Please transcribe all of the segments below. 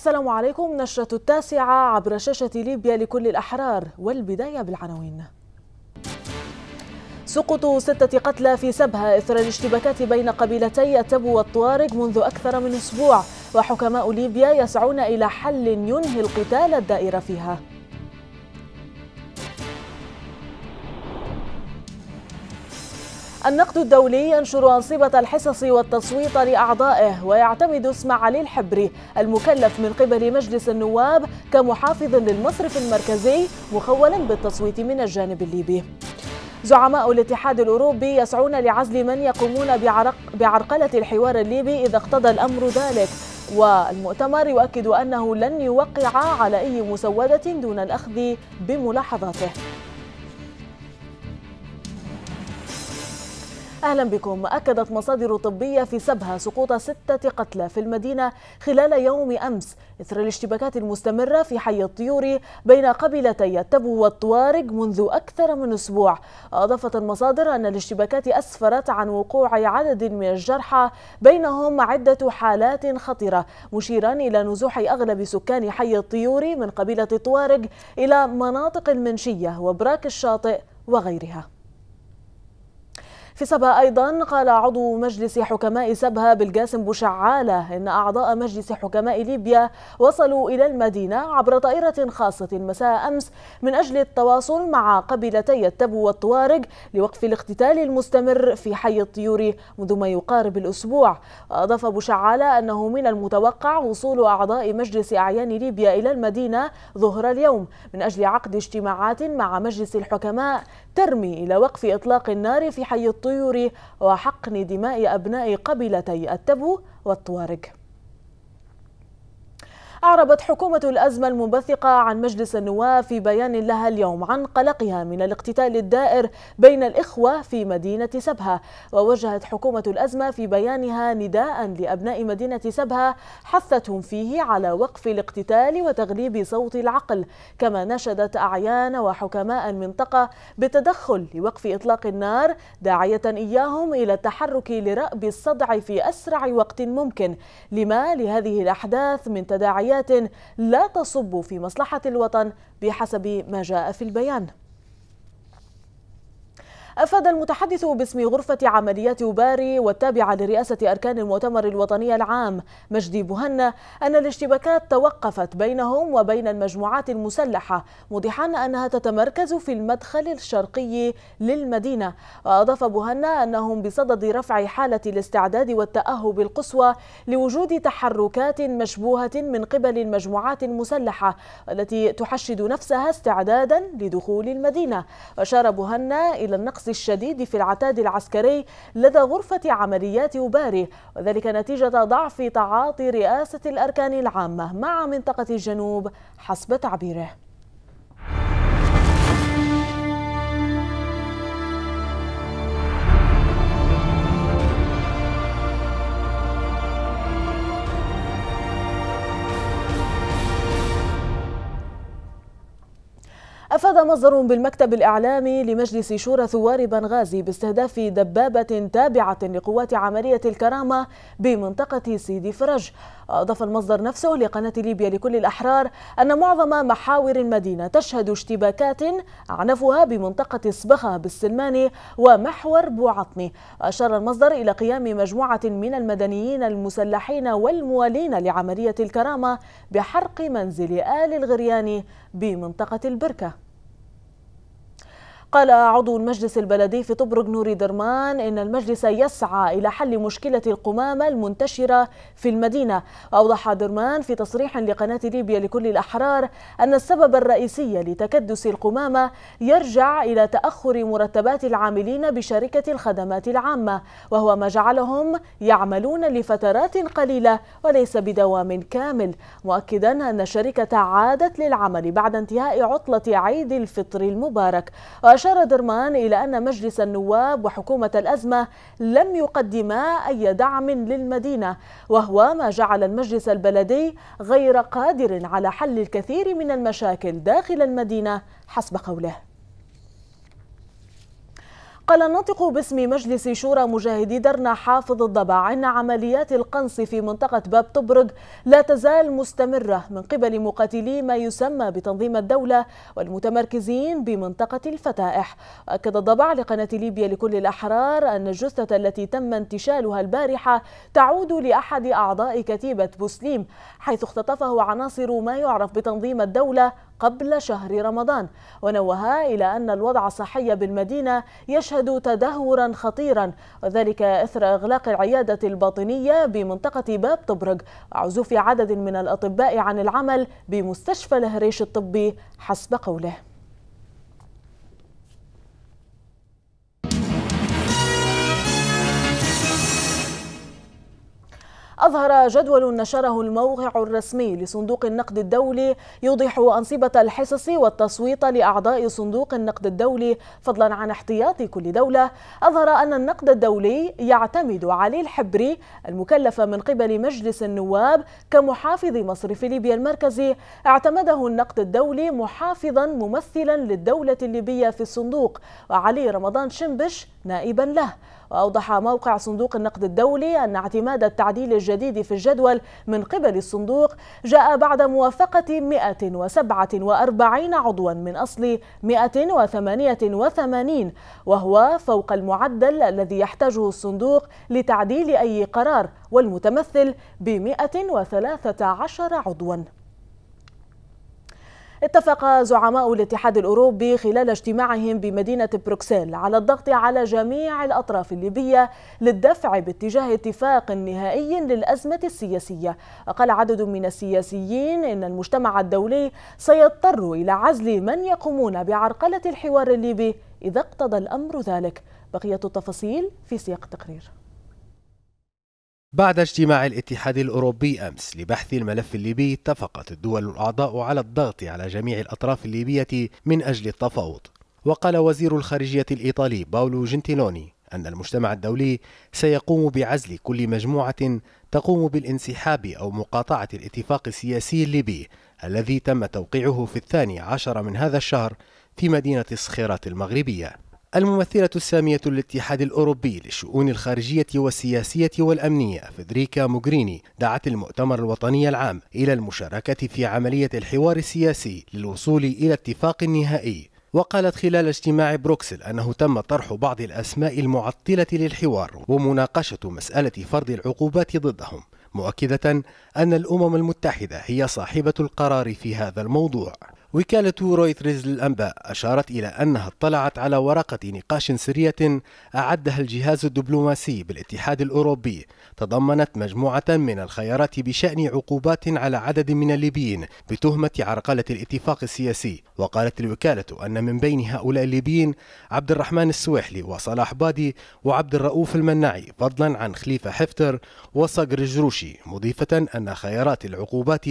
السلام عليكم نشرة التاسعة عبر شاشة ليبيا لكل الأحرار والبداية بالعناوين سقوط ستة قتلى في سبها إثر الاشتباكات بين قبيلتي التبو والطوارق منذ أكثر من أسبوع وحكماء ليبيا يسعون إلى حل ينهي القتال الدائر فيها النقد الدولي ينشر أنصبة الحصص والتصويت لأعضائه ويعتمد اسم علي الحبري المكلف من قبل مجلس النواب كمحافظ للمصرف المركزي مخولا بالتصويت من الجانب الليبي زعماء الاتحاد الأوروبي يسعون لعزل من يقومون بعرق بعرقلة الحوار الليبي إذا اقتضى الأمر ذلك والمؤتمر يؤكد أنه لن يوقع على أي مسودة دون الأخذ بملاحظاته أهلا بكم أكدت مصادر طبية في سبها سقوط ستة قتلى في المدينة خلال يوم أمس إثر الاشتباكات المستمرة في حي الطيور بين قبيلتي التبو والطوارق منذ أكثر من أسبوع أضافت المصادر أن الاشتباكات أسفرت عن وقوع عدد من الجرحى بينهم عدة حالات خطرة مشيرا إلى نزوح أغلب سكان حي الطيور من قبيلة الطوارق إلى مناطق المنشية وبراك الشاطئ وغيرها في سبها أيضا قال عضو مجلس حكماء سبها بالقاسم بوشعالة إن أعضاء مجلس حكماء ليبيا وصلوا إلى المدينة عبر طائرة خاصة مساء أمس من أجل التواصل مع قبيلتي التبو والطوارق لوقف الاقتتال المستمر في حي الطيور منذ ما يقارب الأسبوع أضاف بوشعالة أنه من المتوقع وصول أعضاء مجلس أعيان ليبيا إلى المدينة ظهر اليوم من أجل عقد اجتماعات مع مجلس الحكماء ترمي إلى وقف إطلاق النار في حي الطيور وحقن دماء أبناء قبيلتي التبو والطوارق أعربت حكومة الأزمة المنبثقة عن مجلس النواب في بيان لها اليوم عن قلقها من الاقتتال الدائر بين الإخوة في مدينة سبها ووجهت حكومة الأزمة في بيانها نداء لأبناء مدينة سبها حثتهم فيه على وقف الاقتتال وتغليب صوت العقل كما نشدت أعيان وحكماء المنطقة بالتدخل لوقف إطلاق النار داعية إياهم إلى التحرك لرأب الصدع في أسرع وقت ممكن لما لهذه الأحداث من تداعيات واتفاقيات لا تصب في مصلحة الوطن بحسب ما جاء في البيان أفاد المتحدث باسم غرفة عمليات باري والتابعة لرئاسة أركان المؤتمر الوطني العام مجدي بوهنة أن الاشتباكات توقفت بينهم وبين المجموعات المسلحة موضحا أنها تتمركز في المدخل الشرقي للمدينة وأضاف بوهنة أنهم بصدد رفع حالة الاستعداد والتأهب القصوى لوجود تحركات مشبوهة من قبل المجموعات المسلحة التي تحشد نفسها استعدادا لدخول المدينة وأشار بوهنة إلى النقص الشديد في العتاد العسكري لدى غرفة عمليات أوباري وذلك نتيجة ضعف تعاطي رئاسة الأركان العامة مع منطقة الجنوب حسب تعبيره أفاد مصدر بالمكتب الإعلامي لمجلس شورى ثوار بنغازي باستهداف دبابة تابعة لقوات عملية الكرامة بمنطقة سيدي فرج أضاف المصدر نفسه لقناة ليبيا لكل الأحرار أن معظم محاور المدينة تشهد اشتباكات أعنفها بمنطقة صبخة بالسلماني ومحور بوعطني أشار المصدر إلى قيام مجموعة من المدنيين المسلحين والموالين لعملية الكرامة بحرق منزل آل الغرياني بمنطقة البركة قال عضو المجلس البلدي في طبرق نوري درمان إن المجلس يسعى إلى حل مشكلة القمامة المنتشرة في المدينة وأوضح درمان في تصريح لقناة ليبيا لكل الأحرار أن السبب الرئيسي لتكدس القمامة يرجع إلى تأخر مرتبات العاملين بشركة الخدمات العامة وهو ما جعلهم يعملون لفترات قليلة وليس بدوام كامل مؤكدا أن الشركة عادت للعمل بعد انتهاء عطلة عيد الفطر المبارك أشار درمان إلى أن مجلس النواب وحكومة الأزمة لم يقدما أي دعم للمدينة وهو ما جعل المجلس البلدي غير قادر على حل الكثير من المشاكل داخل المدينة حسب قوله قال الناطق باسم مجلس شورى مجاهدي درنا حافظ الضبع أن عمليات القنص في منطقة باب طبرق لا تزال مستمرة من قبل مقاتلي ما يسمى بتنظيم الدولة والمتمركزين بمنطقة الفتائح أكد الضبع لقناة ليبيا لكل الأحرار أن الجثة التي تم انتشالها البارحة تعود لأحد أعضاء كتيبة بوسليم حيث اختطفه عناصر ما يعرف بتنظيم الدولة قبل شهر رمضان ونوه إلى أن الوضع الصحي بالمدينة يشهد تدهورا خطيرا وذلك إثر إغلاق العيادة الباطنية بمنطقة باب طبرق وعزوف عدد من الأطباء عن العمل بمستشفى الهريش الطبي حسب قوله أظهر جدول نشره الموقع الرسمي لصندوق النقد الدولي يوضح أنصبة الحصص والتصويت لأعضاء صندوق النقد الدولي فضلا عن احتياط كل دولة أظهر أن النقد الدولي يعتمد علي الحبري المكلف من قبل مجلس النواب كمحافظ مصرف ليبيا المركزي اعتمده النقد الدولي محافظا ممثلا للدولة الليبية في الصندوق وعلي رمضان شنبش نائبا له وأوضح موقع صندوق النقد الدولي أن اعتماد التعديل الجديد في الجدول من قبل الصندوق جاء بعد موافقة 147 عضوا من أصل 188 وهو فوق المعدل الذي يحتاجه الصندوق لتعديل أي قرار والمتمثل ب 113 عضوا اتفق زعماء الاتحاد الأوروبي خلال اجتماعهم بمدينة بروكسل على الضغط على جميع الأطراف الليبية للدفع باتجاه اتفاق نهائي للأزمة السياسية وقال عدد من السياسيين إن المجتمع الدولي سيضطر إلى عزل من يقومون بعرقلة الحوار الليبي إذا اقتضى الأمر ذلك بقية التفاصيل في سياق التقرير بعد اجتماع الاتحاد الأوروبي أمس لبحث الملف الليبي اتفقت الدول الأعضاء على الضغط على جميع الأطراف الليبية من أجل التفاوض وقال وزير الخارجية الإيطالي باولو جنتيلوني أن المجتمع الدولي سيقوم بعزل كل مجموعة تقوم بالانسحاب أو مقاطعة الاتفاق السياسي الليبي الذي تم توقيعه في الثاني عشر من هذا الشهر في مدينة الصخيرات المغربية الممثلة السامية للاتحاد الأوروبي للشؤون الخارجية والسياسية والأمنية فدريكا موغريني دعت المؤتمر الوطني العام إلى المشاركة في عملية الحوار السياسي للوصول إلى اتفاق نهائي وقالت خلال اجتماع بروكسل أنه تم طرح بعض الأسماء المعطلة للحوار ومناقشة مسألة فرض العقوبات ضدهم مؤكدة أن الأمم المتحدة هي صاحبة القرار في هذا الموضوع وكالة رويترز للأنباء أشارت إلى أنها اطلعت على ورقة نقاش سرية أعدها الجهاز الدبلوماسي بالاتحاد الأوروبي تضمنت مجموعة من الخيارات بشأن عقوبات على عدد من الليبيين بتهمة عرقلة الاتفاق السياسي وقالت الوكالة أن من بين هؤلاء الليبيين عبد الرحمن السويحلي وصلاح بادي وعبد الرؤوف المناعي فضلا عن خليفة حفتر وصقر الجروشي مضيفة أن خيارات العقوبات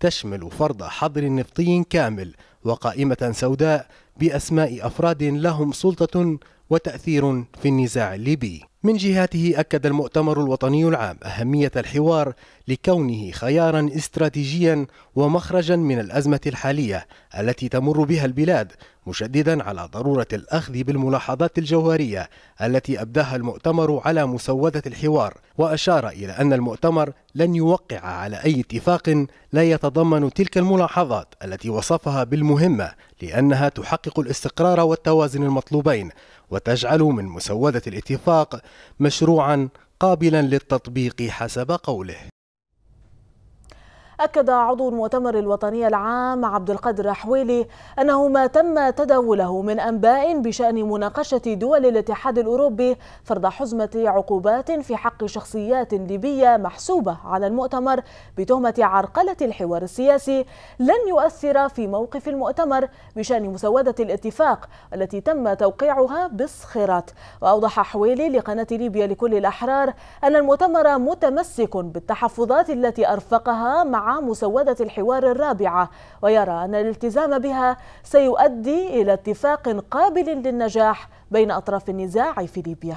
تشمل فرض حظر نفطي كامل كامل وقائمة سوداء بأسماء أفراد لهم سلطة وتأثير في النزاع الليبي من جهاته أكد المؤتمر الوطني العام أهمية الحوار لكونه خيارا استراتيجيا ومخرجا من الأزمة الحالية التي تمر بها البلاد مشددا على ضرورة الأخذ بالملاحظات الجوهرية التي أبداها المؤتمر على مسودة الحوار وأشار إلى أن المؤتمر لن يوقع على أي اتفاق لا يتضمن تلك الملاحظات التي وصفها بالمهمة لأنها تحقق الاستقرار والتوازن المطلوبين وتجعل من مسودة الاتفاق مشروعا قابلا للتطبيق حسب قوله أكد عضو المؤتمر الوطني العام عبد القادر حويلي أنه ما تم تداوله من أنباء بشأن مناقشة دول الاتحاد الأوروبي فرض حزمة عقوبات في حق شخصيات ليبية محسوبة على المؤتمر بتهمة عرقلة الحوار السياسي لن يؤثر في موقف المؤتمر بشأن مسودة الاتفاق التي تم توقيعها بالصخرات وأوضح حويلي لقناة ليبيا لكل الأحرار أن المؤتمر متمسك بالتحفظات التي أرفقها مع مسودة الحوار الرابعة ويرى أن الالتزام بها سيؤدي إلى اتفاق قابل للنجاح بين أطراف النزاع في ليبيا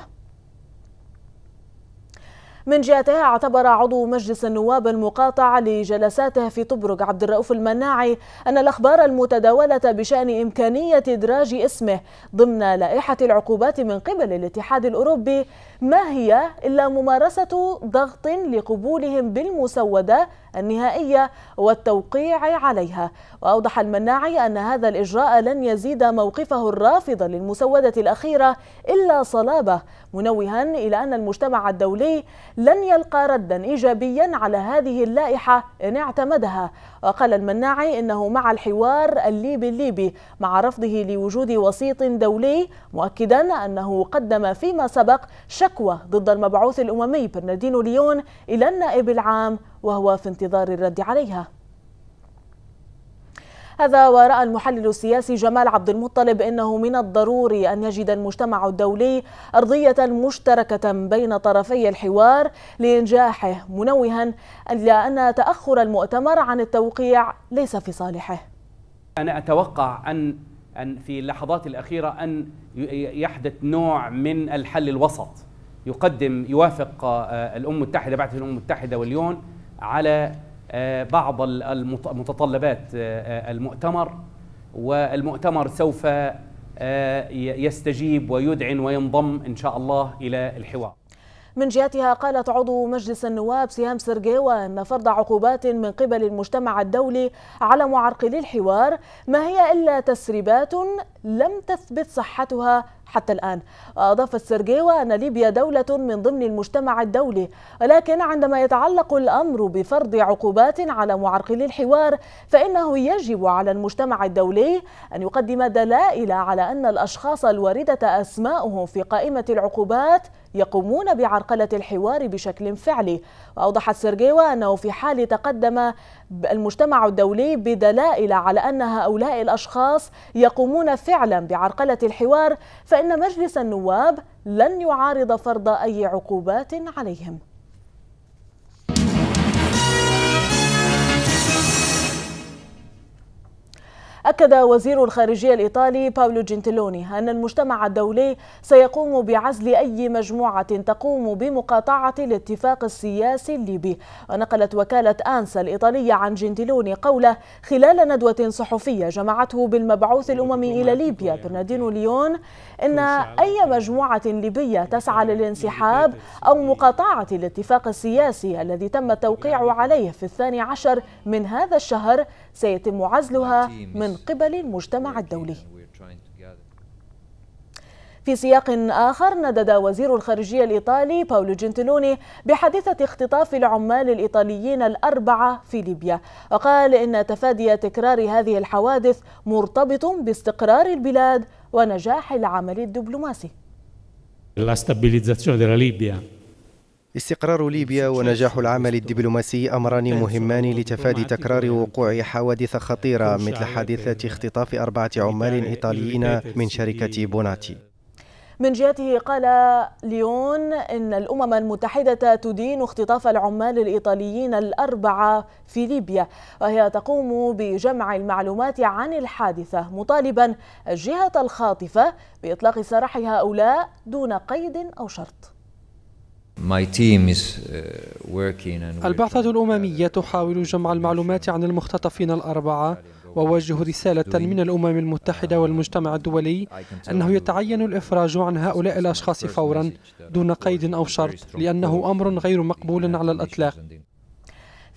من جهتها اعتبر عضو مجلس النواب المقاطع لجلساته في طبرق عبد الرؤوف المناعي أن الأخبار المتداولة بشأن إمكانية إدراج اسمه ضمن لائحة العقوبات من قبل الاتحاد الأوروبي ما هي إلا ممارسة ضغط لقبولهم بالمسودة النهائية والتوقيع عليها وأوضح المناعي أن هذا الإجراء لن يزيد موقفه الرافض للمسودة الأخيرة إلا صلابة منوها إلى أن المجتمع الدولي لن يلقى ردا إيجابيا على هذه اللائحة إن اعتمدها وقال المناعي إنه مع الحوار الليبي الليبي مع رفضه لوجود وسيط دولي مؤكدا أنه قدم فيما سبق شكل شكوى ضد المبعوث الأممي برناردينو ليون إلى النائب العام وهو في انتظار الرد عليها هذا ورأى المحلل السياسي جمال عبد المطلب أنه من الضروري أن يجد المجتمع الدولي أرضية مشتركة بين طرفي الحوار لإنجاحه منوها لأن تأخر المؤتمر عن التوقيع ليس في صالحه أنا أتوقع أن أن في اللحظات الأخيرة أن يحدث نوع من الحل الوسط يقدم يوافق آه، الامم المتحده بعثه الامم المتحده واليون على آه، بعض المتطلبات آه، المؤتمر والمؤتمر سوف يستجيب ويدعن وينضم ان شاء الله الى الحوار من جهتها قالت عضو مجلس النواب سهام سرجيوا أن فرض عقوبات من قبل المجتمع الدولي على معرقلي الحوار ما هي إلا تسريبات لم تثبت صحتها حتى الآن أضاف السرجيوا أن ليبيا دولة من ضمن المجتمع الدولي ولكن عندما يتعلق الأمر بفرض عقوبات على معرقلي الحوار فإنه يجب على المجتمع الدولي أن يقدم دلائل على أن الأشخاص الواردة أسماؤهم في قائمة العقوبات يقومون بعرقلة الحوار بشكل فعلي وأوضحت سيرجيوا أنه في حال تقدم المجتمع الدولي بدلائل على أن هؤلاء الأشخاص يقومون فعلا بعرقلة الحوار فإن مجلس النواب لن يعارض فرض أي عقوبات عليهم أكد وزير الخارجية الإيطالي باولو جنتلوني أن المجتمع الدولي سيقوم بعزل أي مجموعة تقوم بمقاطعة الاتفاق السياسي الليبي ونقلت وكالة أنسا الإيطالية عن جنتلوني قوله خلال ندوة صحفية جمعته بالمبعوث الأممي إلى ليبيا برنادينو ليون إن أي مجموعة ليبية تسعى للانسحاب أو مقاطعة الاتفاق السياسي الذي تم التوقيع عليه في الثاني عشر من هذا الشهر سيتم عزلها من قبل المجتمع الدولي في سياق آخر ندد وزير الخارجية الإيطالي باولو جنتلوني بحادثة اختطاف العمال الإيطاليين الأربعة في ليبيا وقال إن تفادي تكرار هذه الحوادث مرتبط باستقرار البلاد ونجاح العمل الدبلوماسي La استقرار ليبيا ونجاح العمل الدبلوماسي أمران مهمان لتفادي تكرار وقوع حوادث خطيرة مثل حادثة اختطاف أربعة عمال إيطاليين من شركة بوناتي من جهته قال ليون إن الأمم المتحدة تدين اختطاف العمال الإيطاليين الأربعة في ليبيا وهي تقوم بجمع المعلومات عن الحادثة مطالبا الجهة الخاطفة بإطلاق سراح هؤلاء دون قيد أو شرط Uh, البعثة uh, الأممية تحاول جمع المعلومات عن المختطفين الأربعة ووجه رسالة من الأمم المتحدة والمجتمع الدولي أنه يتعين الإفراج عن هؤلاء الأشخاص فورا دون قيد أو شرط لأنه أمر غير مقبول على الإطلاق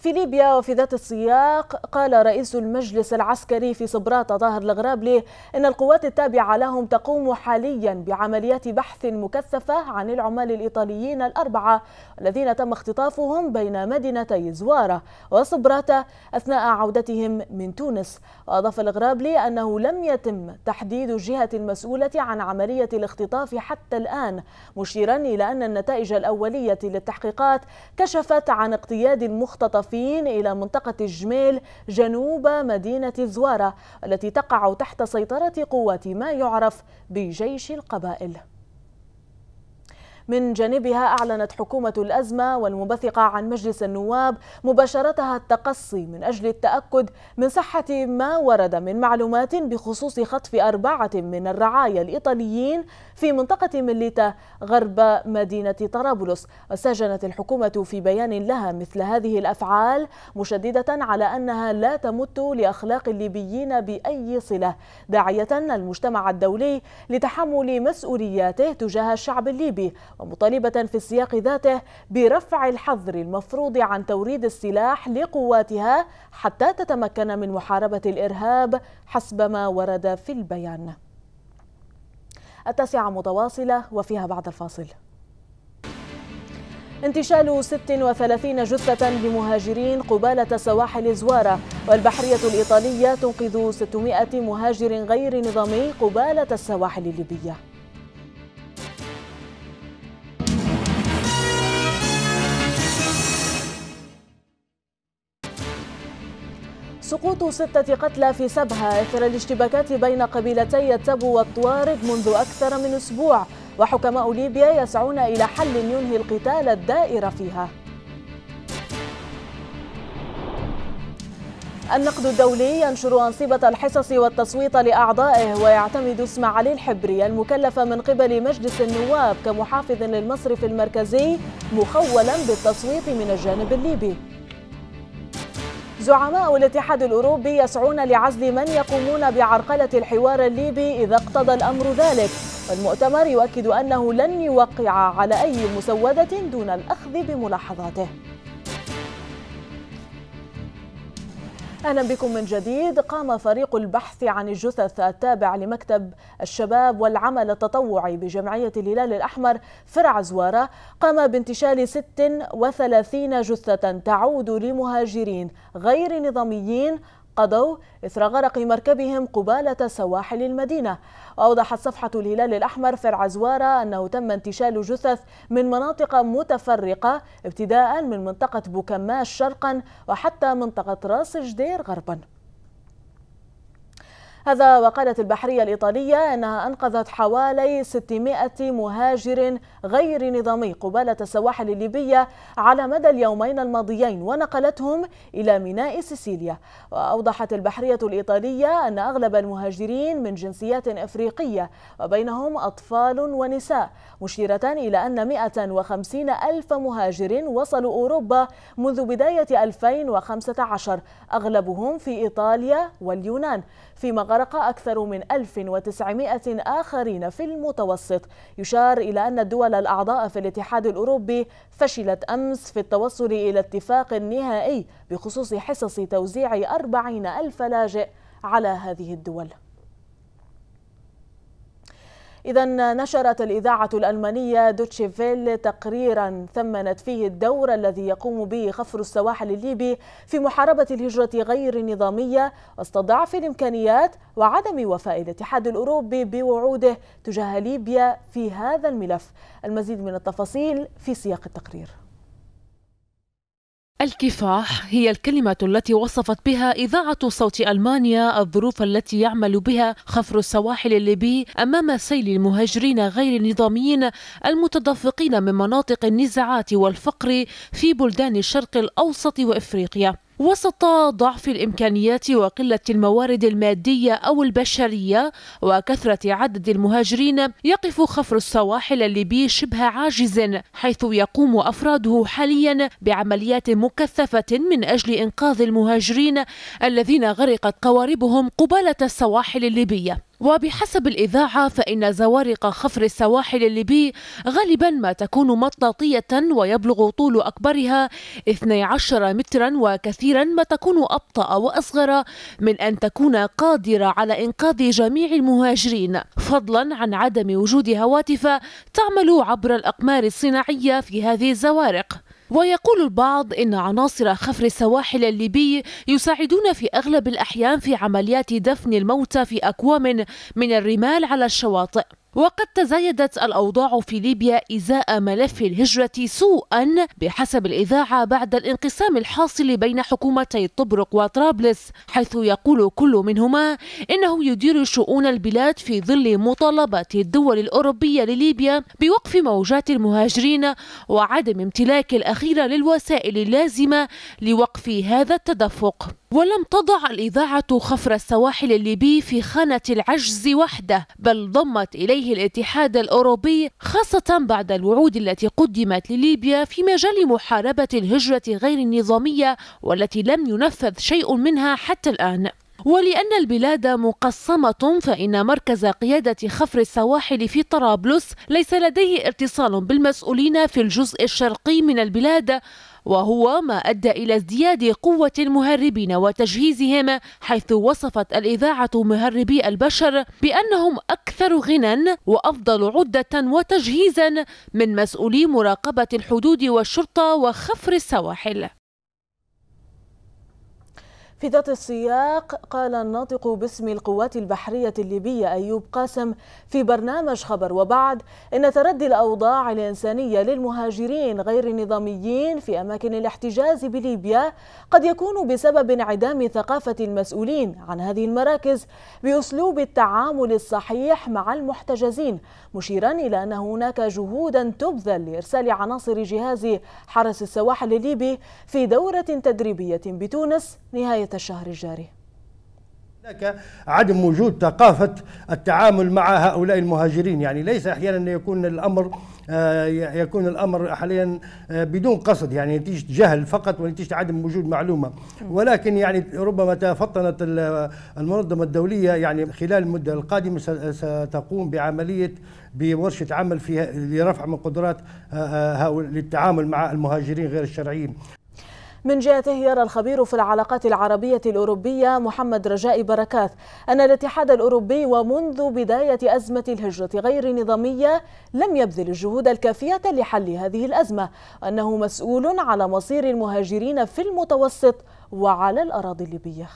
في ليبيا وفي ذات السياق قال رئيس المجلس العسكري في صبرات طاهر الغرابلي ان القوات التابعه لهم تقوم حاليا بعمليات بحث مكثفه عن العمال الايطاليين الاربعه الذين تم اختطافهم بين مدينتي زواره وصبراته اثناء عودتهم من تونس واضاف الغرابلي انه لم يتم تحديد الجهه المسؤوله عن عمليه الاختطاف حتى الان مشيرا الى ان النتائج الاوليه للتحقيقات كشفت عن اقتياد المختطف الصحفيين إلى منطقة الجميل جنوب مدينة زوارة التي تقع تحت سيطرة قوات ما يعرف بجيش القبائل من جانبها أعلنت حكومة الأزمة والمبثقة عن مجلس النواب مباشرتها التقصي من أجل التأكد من صحة ما ورد من معلومات بخصوص خطف أربعة من الرعايا الإيطاليين في منطقة مليتا غرب مدينة طرابلس وسجنت الحكومة في بيان لها مثل هذه الأفعال مشددة على أنها لا تمت لأخلاق الليبيين بأي صلة داعية المجتمع الدولي لتحمل مسؤولياته تجاه الشعب الليبي ومطالبة في السياق ذاته برفع الحظر المفروض عن توريد السلاح لقواتها حتى تتمكن من محاربة الإرهاب حسب ما ورد في البيان التاسعة متواصلة وفيها بعد الفاصل انتشال 36 جثة لمهاجرين قبالة سواحل زوارة والبحرية الإيطالية تنقذ 600 مهاجر غير نظامي قبالة السواحل الليبية سقوط ستة قتلى في سبها إثر الاشتباكات بين قبيلتي التبو والطوارد منذ أكثر من أسبوع وحكماء ليبيا يسعون إلى حل ينهي القتال الدائر فيها النقد الدولي ينشر أنصبة الحصص والتصويت لأعضائه ويعتمد اسم علي الحبري المكلف من قبل مجلس النواب كمحافظ للمصرف المركزي مخولا بالتصويت من الجانب الليبي زعماء الاتحاد الأوروبي يسعون لعزل من يقومون بعرقلة الحوار الليبي إذا اقتضى الأمر ذلك والمؤتمر يؤكد أنه لن يوقع على أي مسودة دون الأخذ بملاحظاته أهلا بكم من جديد قام فريق البحث عن الجثث التابع لمكتب الشباب والعمل التطوعي بجمعية الهلال الأحمر فرع زوارة قام بانتشال 36 جثة تعود لمهاجرين غير نظاميين قضوا إثر غرق مركبهم قبالة سواحل المدينة وأوضحت صفحة الهلال الأحمر في العزوارة أنه تم انتشال جثث من مناطق متفرقة ابتداء من منطقة بوكماش شرقا وحتى منطقة راس جدير غربا هذا وقالت البحرية الإيطالية أنها أنقذت حوالي 600 مهاجر غير نظامي قبالة السواحل الليبية على مدى اليومين الماضيين ونقلتهم إلى ميناء سيسيليا وأوضحت البحرية الإيطالية أن أغلب المهاجرين من جنسيات إفريقية وبينهم أطفال ونساء مشيرة إلى أن 150 ألف مهاجر وصلوا أوروبا منذ بداية 2015 أغلبهم في إيطاليا واليونان في مغرب وفارق أكثر من 1900 آخرين في المتوسط يشار إلى أن الدول الأعضاء في الاتحاد الأوروبي فشلت أمس في التوصل إلى اتفاق نهائي بخصوص حصص توزيع 40 ألف لاجئ على هذه الدول إذا نشرت الإذاعة الألمانية دوتشيفيل تقريرا ثمنت فيه الدور الذي يقوم به خفر السواحل الليبي في محاربة الهجرة غير النظامية واستضعف الإمكانيات وعدم وفاء الاتحاد الأوروبي بوعوده تجاه ليبيا في هذا الملف المزيد من التفاصيل في سياق التقرير الكفاح هي الكلمة التي وصفت بها إذاعة صوت ألمانيا الظروف التي يعمل بها خفر السواحل الليبي أمام سيل المهاجرين غير النظاميين المتدفقين من مناطق النزاعات والفقر في بلدان الشرق الأوسط وإفريقيا وسط ضعف الإمكانيات وقلة الموارد المادية أو البشرية وكثرة عدد المهاجرين يقف خفر السواحل الليبي شبه عاجز حيث يقوم أفراده حاليا بعمليات مكثفة من أجل إنقاذ المهاجرين الذين غرقت قواربهم قبالة السواحل الليبية وبحسب الإذاعة فإن زوارق خفر السواحل الليبي غالبا ما تكون مطاطية ويبلغ طول أكبرها 12 مترا وكثيرا ما تكون أبطأ وأصغر من أن تكون قادرة على إنقاذ جميع المهاجرين فضلا عن عدم وجود هواتف تعمل عبر الأقمار الصناعية في هذه الزوارق ويقول البعض إن عناصر خفر السواحل الليبي يساعدون في أغلب الأحيان في عمليات دفن الموتى في أكوام من الرمال على الشواطئ وقد تزايدت الأوضاع في ليبيا إزاء ملف الهجرة سوءا بحسب الإذاعة بعد الانقسام الحاصل بين حكومتي طبرق وطرابلس حيث يقول كل منهما إنه يدير شؤون البلاد في ظل مطالبات الدول الأوروبية لليبيا بوقف موجات المهاجرين وعدم امتلاك الأخيرة للوسائل اللازمة لوقف هذا التدفق ولم تضع الإذاعة خفر السواحل الليبي في خانة العجز وحده بل ضمت إليه الاتحاد الأوروبي خاصة بعد الوعود التي قدمت لليبيا في مجال محاربة الهجرة غير النظامية والتي لم ينفذ شيء منها حتى الآن ولأن البلاد مقسمة فإن مركز قيادة خفر السواحل في طرابلس ليس لديه اتصال بالمسؤولين في الجزء الشرقي من البلاد وهو ما أدى إلى ازدياد قوة المهربين وتجهيزهم حيث وصفت الإذاعة مهربي البشر بأنهم أكثر غنى وأفضل عدة وتجهيزا من مسؤولي مراقبة الحدود والشرطة وخفر السواحل في ذات السياق قال الناطق باسم القوات البحرية الليبية أيوب قاسم في برنامج خبر وبعد إن تردي الأوضاع الإنسانية للمهاجرين غير النظاميين في أماكن الاحتجاز بليبيا قد يكون بسبب انعدام ثقافة المسؤولين عن هذه المراكز بأسلوب التعامل الصحيح مع المحتجزين مشيرا إلى أن هناك جهودا تبذل لإرسال عناصر جهاز حرس السواحل الليبي في دورة تدريبية بتونس نهاية بداية الشهر الجاري هناك عدم وجود ثقافة التعامل مع هؤلاء المهاجرين يعني ليس أحيانا يكون الأمر آه، يكون الأمر حاليا آه، بدون قصد يعني نتيجة جهل فقط ونتيجة عدم وجود معلومة ولكن يعني ربما تفطنت المنظمة الدولية يعني خلال المدة القادمة ستقوم بعملية بورشة عمل فيها لرفع من قدرات آه، للتعامل مع المهاجرين غير الشرعيين من جهته يرى الخبير في العلاقات العربية الأوروبية محمد رجاء بركات أن الاتحاد الأوروبي ومنذ بداية أزمة الهجرة غير نظامية لم يبذل الجهود الكافية لحل هذه الأزمة وأنه مسؤول على مصير المهاجرين في المتوسط وعلى الأراضي الليبية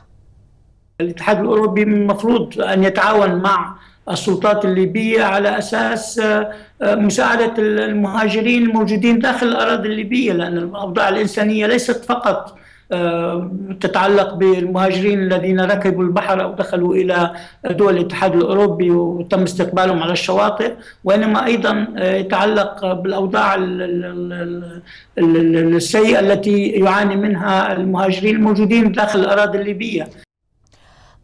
الاتحاد الأوروبي من المفروض أن يتعاون مع السلطات الليبية على أساس آه، مساعدة المهاجرين الموجودين داخل الأراضي الليبية لأن الأوضاع الإنسانية ليست فقط آه، تتعلق بالمهاجرين الذين ركبوا البحر او دخلوا الى دول الاتحاد الاوروبي وتم استقبالهم على الشواطئ وانما ايضا آه، يتعلق بالاوضاع السيئه التي يعاني منها المهاجرين الموجودين داخل الاراضي الليبيه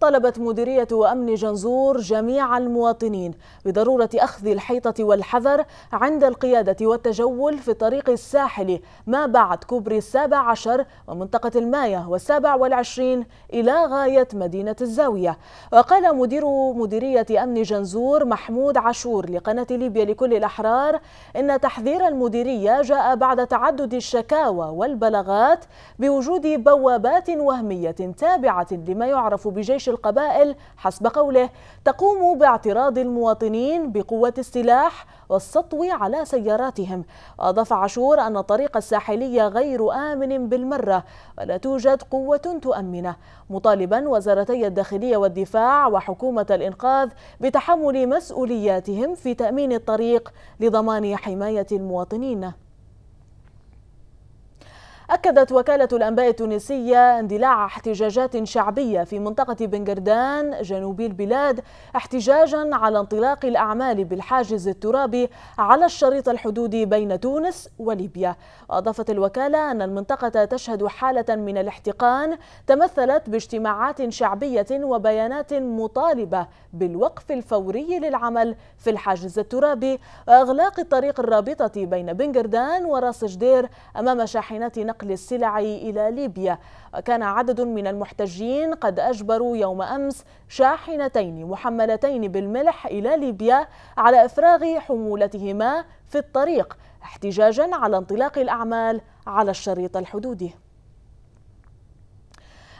طلبت مديرية أمن جنزور جميع المواطنين بضرورة أخذ الحيطة والحذر عند القيادة والتجول في الطريق الساحلي ما بعد كوبري السابع عشر ومنطقة الماية والسابع والعشرين إلى غاية مدينة الزاوية وقال مدير مديرية أمن جنزور محمود عاشور لقناة ليبيا لكل الأحرار إن تحذير المديرية جاء بعد تعدد الشكاوى والبلاغات بوجود بوابات وهمية تابعة لما يعرف بجيش القبائل حسب قوله تقوم باعتراض المواطنين بقوة السلاح والسطو على سياراتهم وأضاف عاشور أن الطريق الساحلي غير آمن بالمرة ولا توجد قوة تؤمنه مطالبا وزارتي الداخلية والدفاع وحكومة الإنقاذ بتحمل مسؤولياتهم في تأمين الطريق لضمان حماية المواطنين أكدت وكالة الأنباء التونسية اندلاع احتجاجات شعبية في منطقة بنجردان جنوب البلاد احتجاجا على انطلاق الأعمال بالحاجز الترابي على الشريط الحدودي بين تونس وليبيا وأضافت الوكالة أن المنطقة تشهد حالة من الاحتقان تمثلت باجتماعات شعبية وبيانات مطالبة بالوقف الفوري للعمل في الحاجز الترابي وإغلاق الطريق الرابطة بين بنجردان وراس جدير أمام شاحنات نقل نقل السلع إلى ليبيا وكان عدد من المحتجين قد أجبروا يوم أمس شاحنتين محملتين بالملح إلى ليبيا على إفراغ حمولتهما في الطريق احتجاجا على انطلاق الأعمال على الشريط الحدودي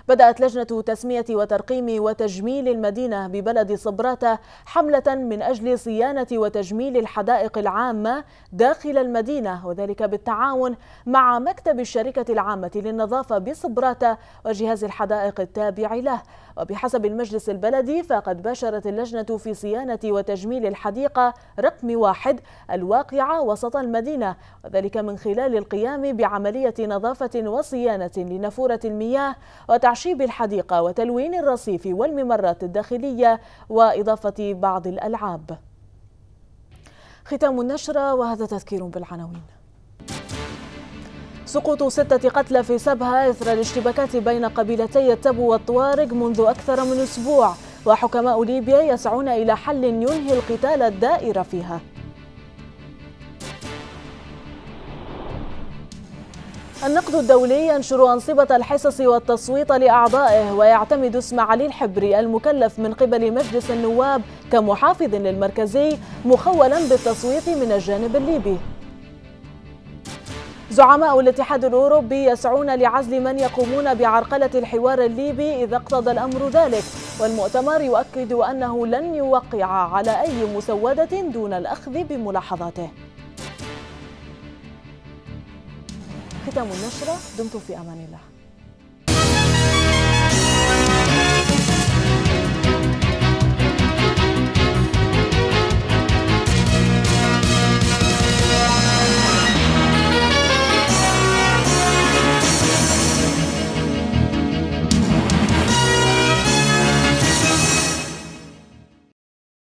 بدأت لجنة تسمية وترقيم وتجميل المدينة ببلد صبراتة حملة من أجل صيانة وتجميل الحدائق العامة داخل المدينة وذلك بالتعاون مع مكتب الشركة العامة للنظافة بصبراتة وجهاز الحدائق التابع له وبحسب المجلس البلدي فقد باشرت اللجنة في صيانة وتجميل الحديقة رقم واحد الواقعة وسط المدينة وذلك من خلال القيام بعملية نظافة وصيانة لنافورة المياه وتعشير تعشيب الحديقة وتلوين الرصيف والممرات الداخلية وإضافة بعض الألعاب ختام النشرة وهذا تذكير بالعناوين سقوط ستة قتلى في سبها إثر الاشتباكات بين قبيلتي التبو والطوارق منذ أكثر من أسبوع وحكماء ليبيا يسعون إلى حل ينهي القتال الدائر فيها النقد الدولي ينشر أنصبة الحصص والتصويت لأعضائه ويعتمد اسم علي الحبري المكلف من قبل مجلس النواب كمحافظ للمركزي مخولا بالتصويت من الجانب الليبي زعماء الاتحاد الأوروبي يسعون لعزل من يقومون بعرقلة الحوار الليبي إذا اقتضى الأمر ذلك والمؤتمر يؤكد أنه لن يوقع على أي مسودة دون الأخذ بملاحظاته ختام النشرة دمتم في أمان الله